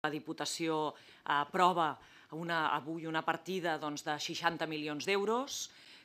La Diputació eh, aprova una, avui una partida doncs, de 60 milions d'euros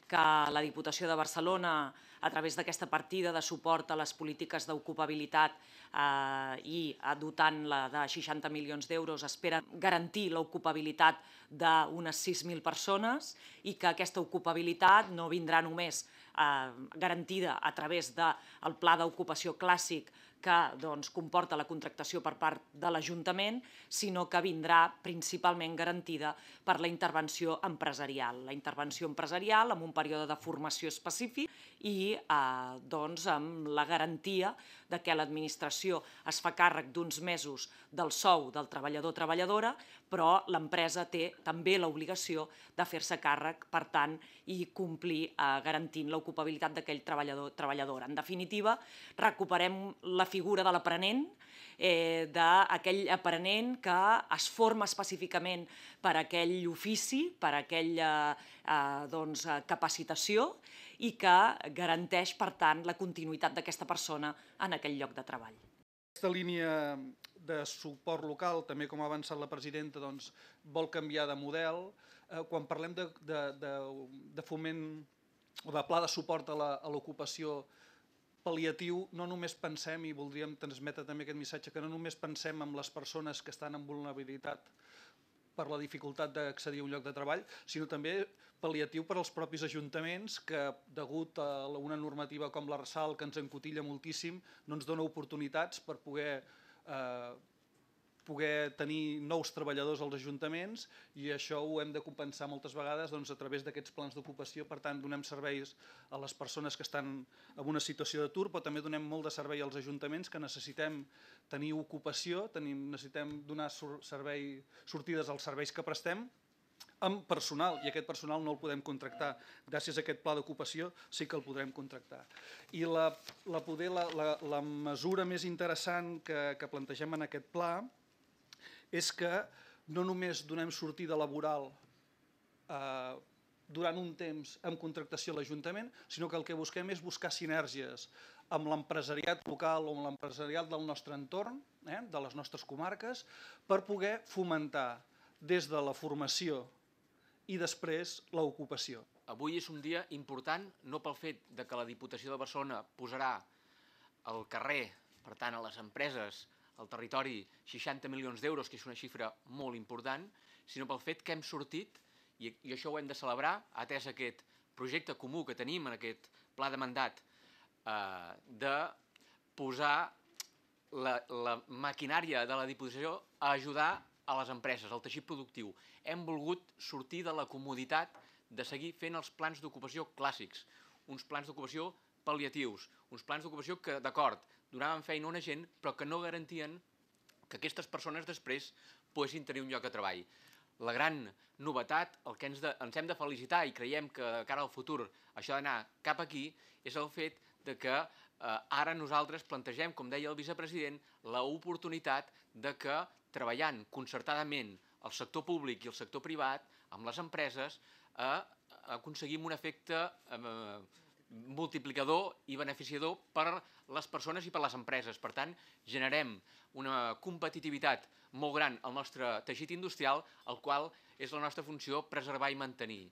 que la Diputació de Barcelona, a través d'aquesta partida de suport a les polítiques d'ocupabilitat eh, i dotant-la de 60 milions d'euros, espera garantir l'ocupabilitat d'unes 6.000 persones i que aquesta ocupabilitat no vindrà només eh, garantida a través del de, pla d'ocupació clàssic que doncs, comporta la contractació per part de l'Ajuntament, sinó que vindrà principalment garantida per la intervenció empresarial. La intervenció empresarial amb un període de formació específic i eh, doncs, amb la garantia de que l'administració es fa càrrec d'uns mesos del sou del treballador o treballadora, però l'empresa té també l'obligació de fer-se càrrec, per tant, i complir eh, garantint l'ocupabilitat d'aquell treballador o treballadora. En definitiva, recuperem la figura de l'aprenent, eh, d'aquell aprenent que es forma específicament per aquell ofici, per aquella eh, doncs, capacitació i que garanteix, per tant, la continuïtat d'aquesta persona en aquell lloc de treball. Aquesta línia de suport local, també com ha avançat la presidenta, doncs, vol canviar de model. Eh, quan parlem de, de, de, de foment o de pla de suport a l'ocupació, pal·liatiu no només pensem, i voldríem transmetre també aquest missatge, que no només pensem en les persones que estan en vulnerabilitat per la dificultat d'accedir a un lloc de treball, sinó també pal·liatiu per als propis ajuntaments que, degut a una normativa com l'Arsal, que ens encotilla moltíssim, no ens doncs dona oportunitats per poder eh, poder tenir nous treballadors als ajuntaments i això ho hem de compensar moltes vegades doncs, a través d'aquests plans d'ocupació. Per tant, donem serveis a les persones que estan en una situació d'atur, però també donem molt de servei als ajuntaments que necessitem tenir ocupació, tenim, necessitem donar servei, sortides als serveis que prestem amb personal, i aquest personal no el podem contractar. Gràcies a aquest pla d'ocupació sí que el podrem contractar. I la, la, poder, la, la, la mesura més interessant que, que plantegem en aquest pla és és que no només donem sortida laboral eh, durant un temps amb contractació a l'Ajuntament, sinó que el que busquem és buscar sinergies amb l'empresariat local o amb l'empresariat del nostre entorn, eh, de les nostres comarques, per poder fomentar des de la formació i després l'ocupació. Avui és un dia important, no pel fet de que la Diputació de Barcelona posarà al carrer, per tant a les empreses, al territori 60 milions d'euros, que és una xifra molt important, sinó pel fet que hem sortit, i, i això ho hem de celebrar, atès aquest projecte comú que tenim en aquest pla de mandat, eh, de posar la, la maquinària de la Diputació a ajudar a les empreses, al teixit productiu. Hem volgut sortir de la comoditat de seguir fent els plans d'ocupació clàssics, uns plans d'ocupació pal·liatius, uns plans d'ocupació que, d'acord, donaven feina a una gent, però que no garantien que aquestes persones després poguessin tenir un lloc de treball. La gran novetat, el que ens, de, ens hem de felicitar i creiem que de cara al futur això ha d'anar cap aquí, és el fet de que eh, ara nosaltres plantegem, com deia el vicepresident, l'oportunitat de que treballant concertadament el sector públic i el sector privat amb les empreses eh, aconseguim un efecte eh, multiplicador i beneficiador per les persones i per les empreses. Per tant, generem una competitivitat molt gran al nostre teixit industrial, el qual és la nostra funció preservar i mantenir.